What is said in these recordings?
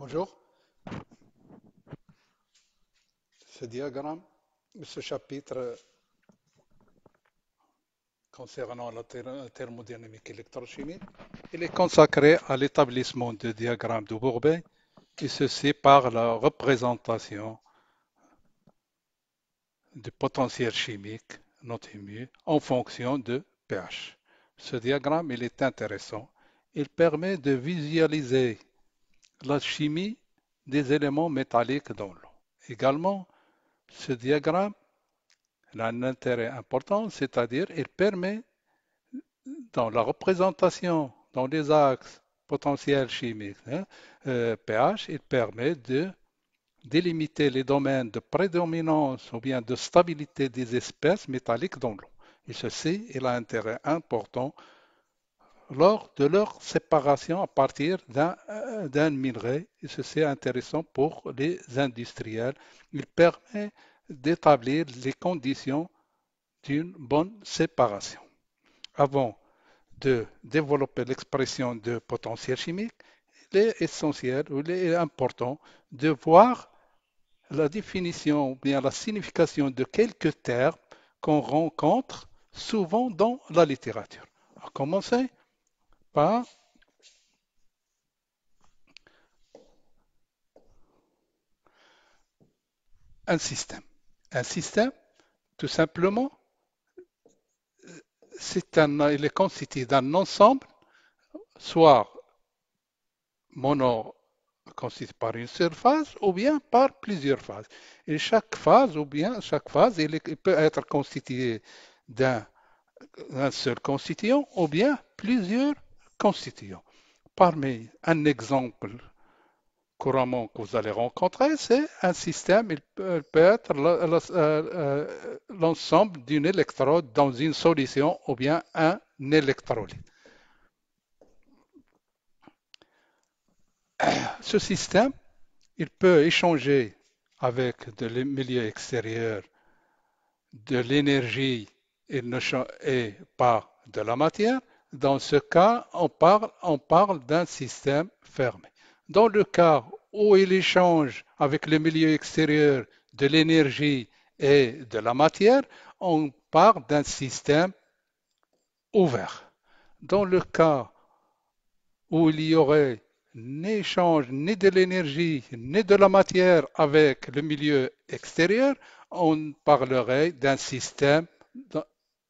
Bonjour. Ce diagramme, ce chapitre concernant la thermodynamique électrochimique, il est consacré à l'établissement du diagramme de Bourbet, et ceci par la représentation du potentiel chimique, notre mu, en fonction de pH. Ce diagramme, il est intéressant. Il permet de visualiser la chimie des éléments métalliques dans l'eau. Également, ce diagramme a un intérêt important, c'est-à-dire il permet dans la représentation, dans les axes potentiels chimiques, hein, euh, pH, il permet de délimiter les domaines de prédominance ou bien de stabilité des espèces métalliques dans l'eau. Et ceci, il a un intérêt important lors de leur séparation à partir d'un euh, minerai, et ceci intéressant pour les industriels. Il permet d'établir les conditions d'une bonne séparation. Avant de développer l'expression de potentiel chimique, il est essentiel ou il est important de voir la définition ou bien la signification de quelques termes qu'on rencontre souvent dans la littérature. À pas. Un système. Un système, tout simplement, c'est un, il est constitué d'un ensemble, soit mono constitué par une seule phase ou bien par plusieurs phases. Et chaque phase, ou bien chaque phase, il, peut être constitué d'un seul constituant ou bien plusieurs Parmi un exemple couramment que vous allez rencontrer, c'est un système, il peut, être euh, euh, l'ensemble d'une électrode dans une solution ou bien un électrolyte. Ce système, il peut échanger avec le milieu extérieur de l'énergie et, et pas de la matière, dans ce cas, on parle, on parle d'un système fermé. Dans le cas où il échange avec le milieu extérieur de l'énergie et de la matière, on parle d'un système ouvert. Dans le cas où il y aurait ni échange ni de l'énergie ni de la matière avec le milieu extérieur, on parlerait d'un système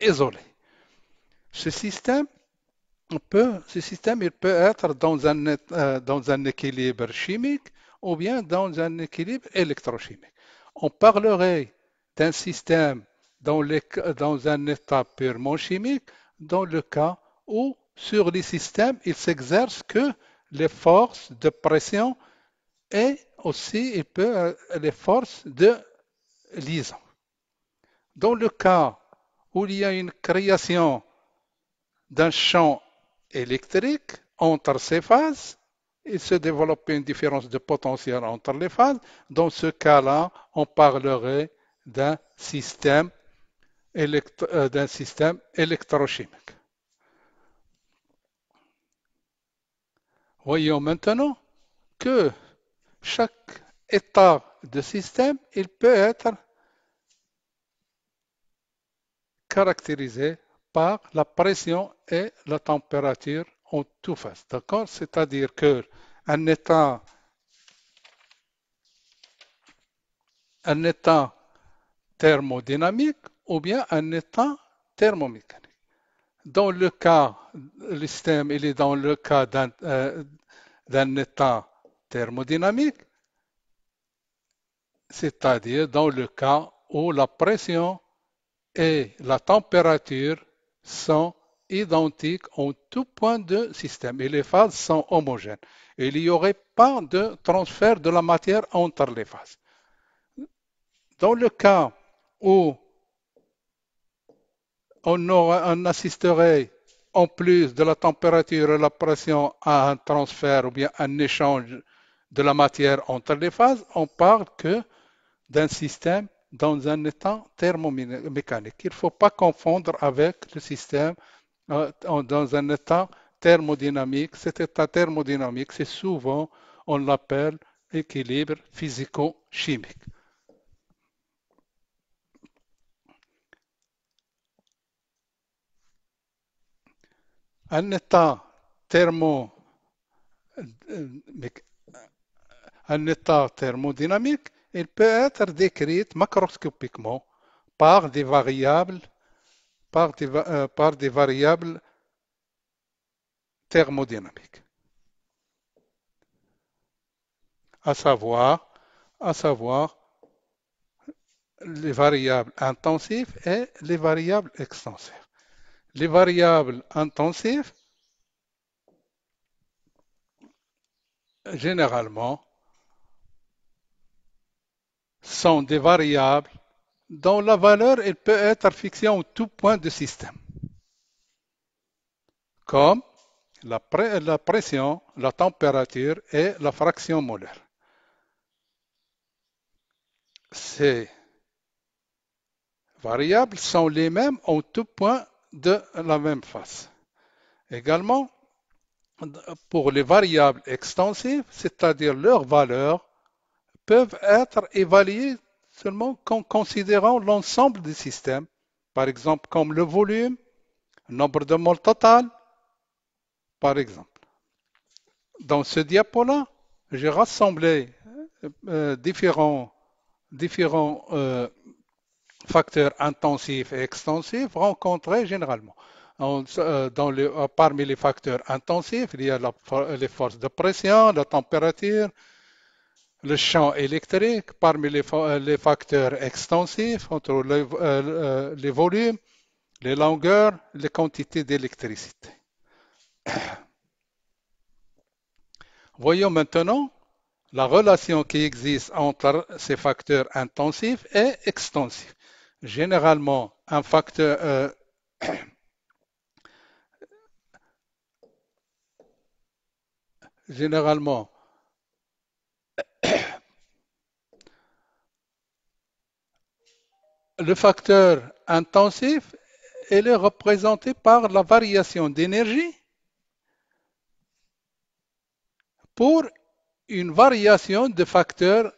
isolé. Ce système peut, ce système, il peut être dans un, euh, dans un équilibre chimique ou bien dans un équilibre électrochimique. On parlerait d'un système dans, les, dans un état purement chimique dans le cas où sur les systèmes, il s'exerce que les forces de pression et aussi peut, euh, les forces de liaison. Dans le cas où il y a une création d'un champ électrique entre ces phases. Il se développe une différence de potentiel entre les phases. Dans ce cas-là, on parlerait d'un système, euh, d'un système électrochimique. Voyons maintenant que chaque état de système, il peut être caractérisé par la pression et la température ont tout face. D'accord C'est-à-dire qu'un état, un état thermodynamique ou bien un état thermomécanique. Dans le cas, le système il est dans le cas d'un euh, état thermodynamique, c'est-à-dire dans le cas où la pression et la température sont identiques en tout point de système et les phases sont homogènes. il n'y aurait pas de transfert de la matière entre les phases. Dans le cas où on, on assisterait en plus de la température et la pression à un transfert ou bien un échange de la matière entre les phases, on parle que d'un système dans un état thermomécanique. Il ne faut pas confondre avec le système euh, dans un état thermodynamique. Cet état thermodynamique, c'est souvent, on l'appelle équilibre physico-chimique. Un état thermo, euh, un état thermodynamique elle peut être décrite macroscopiquement par des variables, par euh, variables thermodynamiques, à savoir les variables intensives et les variables extensives. Les variables intensives, généralement, sont des variables dont la valeur peut être fixée en tout point du système, comme la, la pression, la température et la fraction molaire. Ces variables sont les mêmes en tout point de la même face. Également, pour les variables extensives, c'est-à-dire leur valeur, peuvent être évaluées seulement en considérant l'ensemble du système, par exemple comme le volume, le nombre de moles total, par exemple. Dans ce diapo-là, j'ai rassemblé euh, différents, euh, facteurs intensifs et extensifs rencontrés généralement. Euh, parmi les facteurs intensifs, il y a les forces de pression, la température, le champ électrique parmi les, euh, facteurs extensifs entre euh, euh, les volumes, les longueurs, les quantités d'électricité. Voyons maintenant la relation qui existe entre ces facteurs intensifs et extensifs. Généralement, un facteur... généralement, le facteur intensif, est représenté par la variation d'énergie pour une variation de facteurs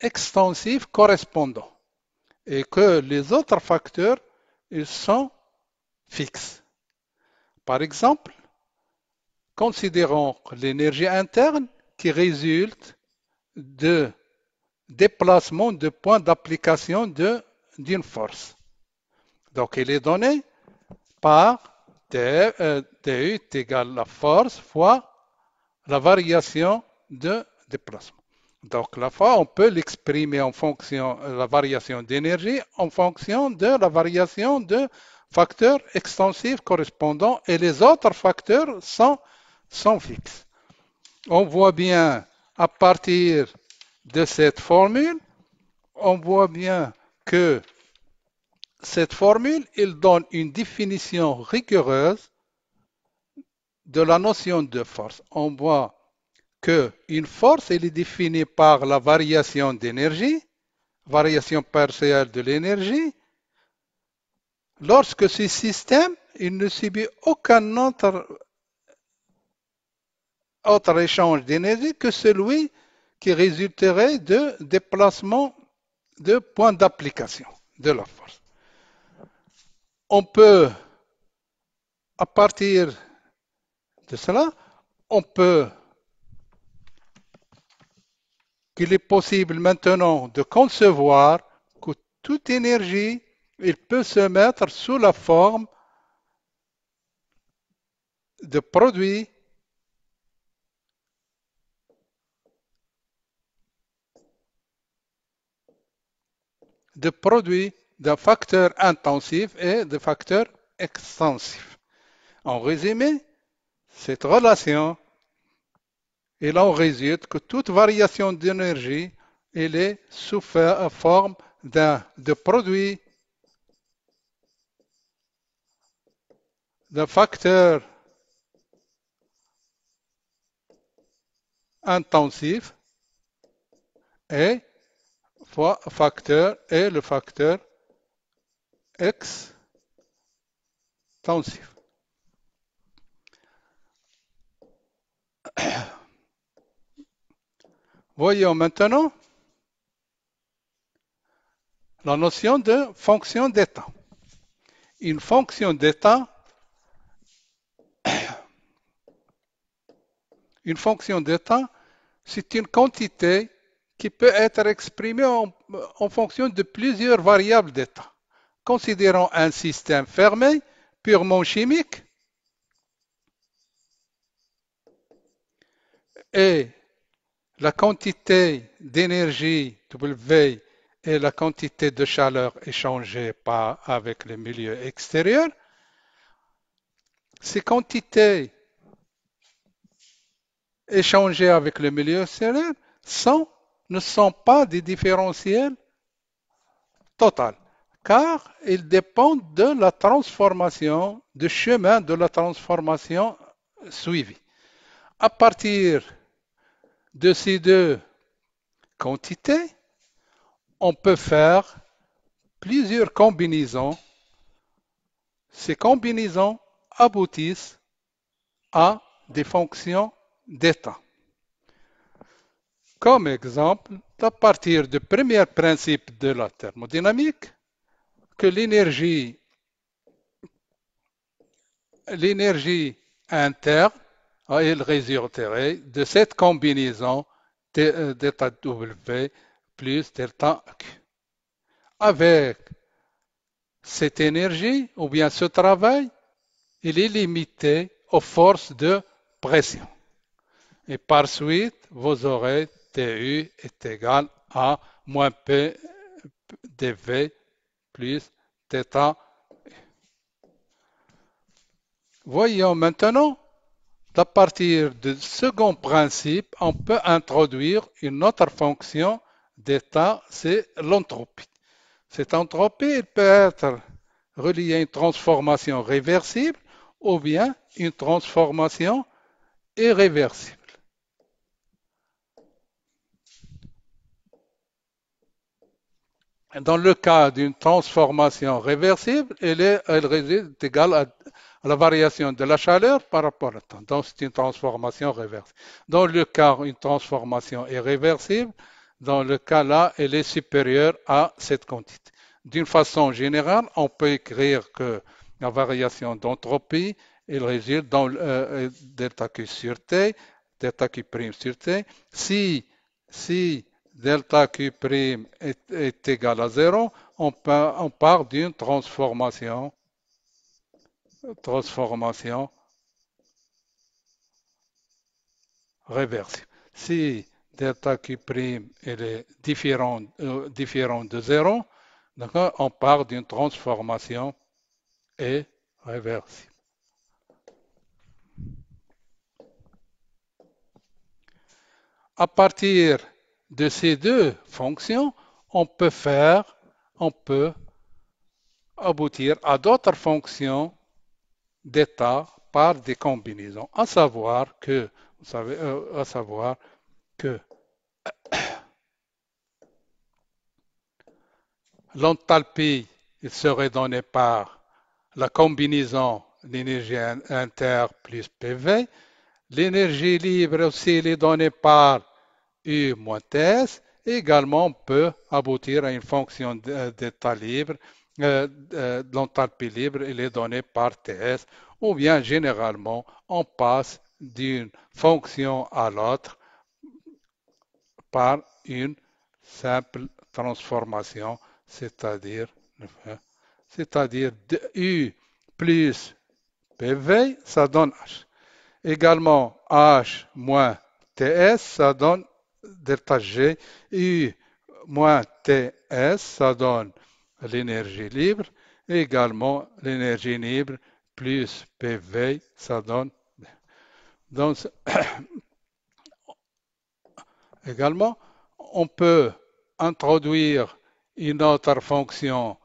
extensifs correspondants et que les autres facteurs ils sont fixes. Par exemple, considérons l'énergie interne qui résulte de déplacement de point d'application d'une force. Donc, il est donné par T, euh, la force fois la variation de déplacement. Donc, la fois, on peut l'exprimer en fonction de euh, la variation d'énergie, en fonction de la variation de facteurs extensifs correspondants et les autres facteurs sont, sont fixes. On voit bien à partir de cette formule, on voit bien que cette formule, elle donne une définition rigoureuse de la notion de force. On voit que une force, est définie par la variation d'énergie, variation partielle de l'énergie, lorsque ce système, il ne subit aucun autre autre échange d'énergie que celui qui résulterait de déplacement de points d'application de la force. On peut, à partir de cela, on peut qu'il est possible maintenant de concevoir que toute énergie, il peut se mettre sous la forme de produits de produits de facteurs intensifs et de facteurs extensifs. En résumé, cette relation, il en résulte que toute variation d'énergie, elle est sous forme d'un de produits de facteurs intensif et fois facteur et le facteur extensif. Voyons maintenant la notion de fonction d'état. Une fonction d'état une fonction d'état, c'est une quantité qui peut être exprimé en, fonction de plusieurs variables d'état. Considérons un système fermé, purement chimique, et la quantité d'énergie W et la quantité de chaleur échangée par, avec le milieu extérieur, ces quantités échangées avec le milieu extérieur sont ne sont pas des différentiels totaux, car ils dépendent de la transformation, du chemin de la transformation suivie. À partir de ces deux quantités, on peut faire plusieurs combinaisons. Ces combinaisons aboutissent à des fonctions d'état comme exemple, à partir du premier principe de la thermodynamique, que l'énergie l'énergie interne est hein, résulterait de cette combinaison euh, delta W plus delta Q. Avec cette énergie, ou bien ce travail, il est limité aux forces de pression. Et par suite, vous aurez TU est égal à moins P dV plus θ. Voyons maintenant, à partir du second principe, on peut introduire une autre fonction d'état, c'est l'entropie. Cette entropie peut être reliée à une transformation réversible ou bien une transformation irréversible. Dans le cas d'une transformation réversible, elle, est, égale à, la variation de la chaleur par rapport au temps. Donc, c'est une transformation réversible. Dans le cas où une transformation est réversible, dans le cas là, elle est supérieure à cette quantité. D'une façon générale, on peut écrire que la variation d'entropie, elle réside dans euh, euh, delta Q sur T, delta Q prime sur T. Si, si delta Q' est, est égal à 0, on, part, on part d'une transformation, transformation réversible. Si delta Q' prime est différent, euh, différent de 0, on part d'une transformation et réversible. À partir de ces deux fonctions, on peut faire, on peut aboutir à d'autres fonctions d'état par des combinaisons, à savoir que, euh, à savoir que l'enthalpie serait donnée par la combinaison d'énergie inter plus PV, l'énergie libre aussi est donnée par U moins Ts, également peut aboutir à une fonction euh, d'état libre euh, euh l'enthalpie libre elle est donnée par TS, ou bien généralement on passe d'une fonction à l'autre par une simple transformation, c'est-à-dire c'est-à-dire U plus PV, ça donne H. Également H moins TS, ça donne delta G, U moins TS, ça donne l'énergie libre, et également l'énergie libre plus PV, ça donne... Donc, également, on peut introduire une autre fonction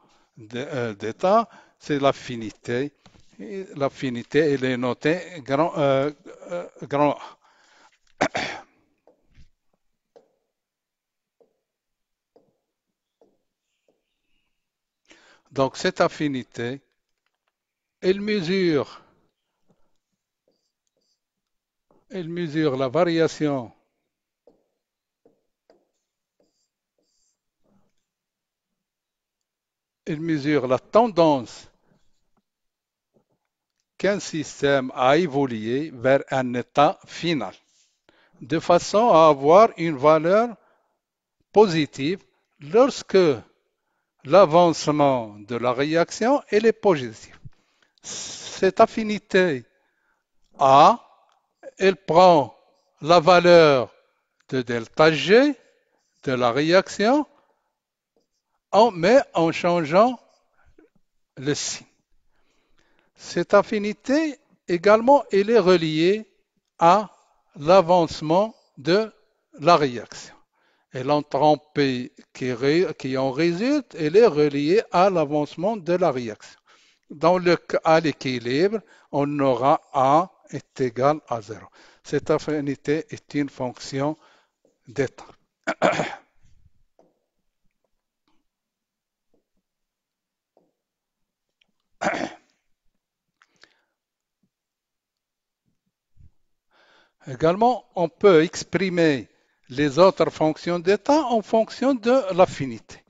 euh, d'état, c'est l'affinité. L'affinité, elle est notée grand, euh, euh, grand Donc cette affinité, elle mesure, elle mesure la variation elle mesure la tendance qu'un système a évolué vers un état final, de façon à avoir une valeur positive lorsque l'avancement de la réaction, et les positif. Cette affinité A, elle prend la valeur de delta G de la réaction, mais en changeant le signe. Cette affinité également, elle est reliée à l'avancement de la réaction. Et l'entropie qui, qui, en résulte, elle est reliée à l'avancement de la réaction. Dans le cas à l'équilibre, on aura A est égal à 0. Cette affinité est une fonction d'état. Également, on peut exprimer les autres fonctions d'état en fonction de l'affinité.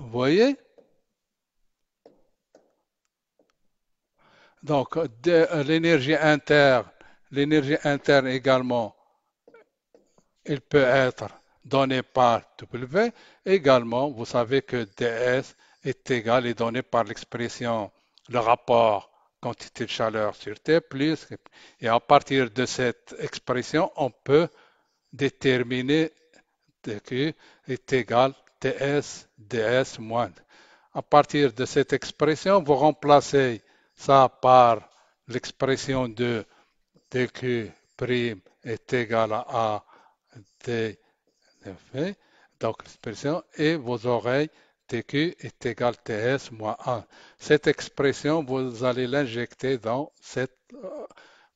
Vous voyez Donc, l'énergie interne, l'énergie interne également, elle peut être donnée par W. Également, vous savez que DS est égal et donné par l'expression, le rapport quantité de chaleur sur T plus. Et à partir de cette expression, on peut déterminer TQ est égal TS, DS moins. À partir de cette expression, vous remplacez ça par l'expression de TQ' est égal à D. Donc, l'expression, et vos oreilles, TQ est égal TS moins 1. Cette expression, vous allez l'injecter dans cette, euh,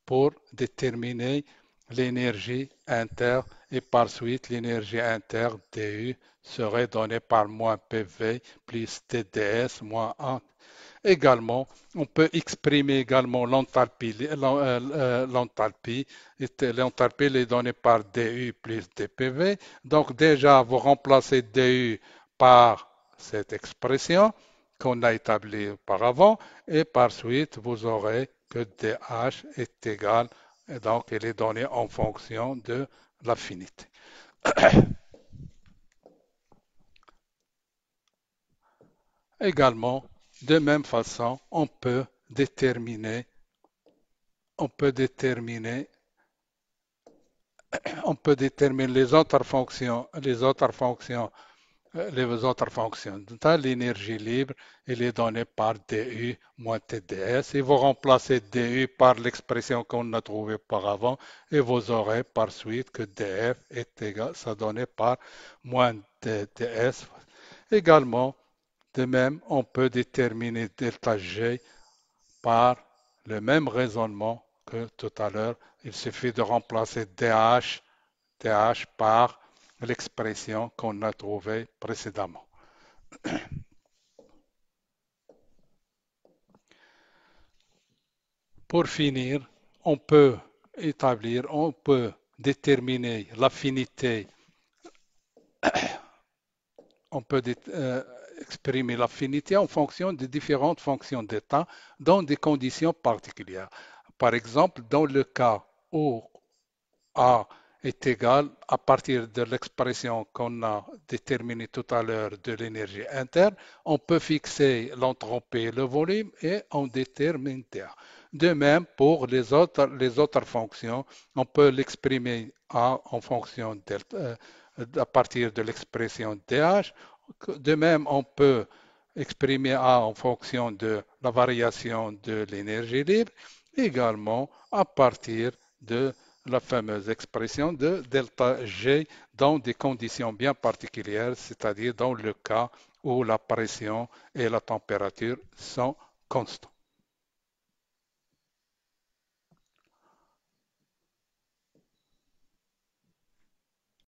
pour déterminer l'énergie interne et par suite l'énergie interne DU serait donnée par moins PV plus TDS moins 1. Également, on peut exprimer également l'enthalpie. Euh, euh, l'enthalpie est donnée par DU plus DPV. Donc déjà, vous remplacez DU par cette expression qu'on a établie auparavant et par suite vous aurez que dH est égal et donc elle est donnée en fonction de l'affinité. Également, de même façon, on peut déterminer on peut déterminer on peut déterminer les autres fonctions les autres fonctions les autres fonctions. l'énergie libre, elle est donnée par dU moins TdS. Et vous remplacez dU par l'expression qu'on a trouvée auparavant et vous aurez par suite que dF est égal, ça donné par moins TdS. Également, de même, on peut déterminer delta G par le même raisonnement que tout à l'heure. Il suffit de remplacer dH, dH par l'expression qu'on a trouvée précédemment. Pour finir, on peut établir, on peut déterminer l'affinité, on peut euh, exprimer l'affinité en fonction des différentes fonctions d'état dans des conditions particulières. Par exemple, dans le cas où A est égal à partir de l'expression qu'on a déterminée tout à l'heure de l'énergie interne. On peut fixer l'entropie le volume et on détermine TA. De même, pour les autres, les autres fonctions, on peut l'exprimer en fonction euh, à partir de l'expression DH. De même, on peut exprimer A en fonction de la variation de l'énergie libre, également à partir de la fameuse expression de delta G dans des conditions bien particulières, c'est-à-dire dans le cas où la pression et la température sont constants.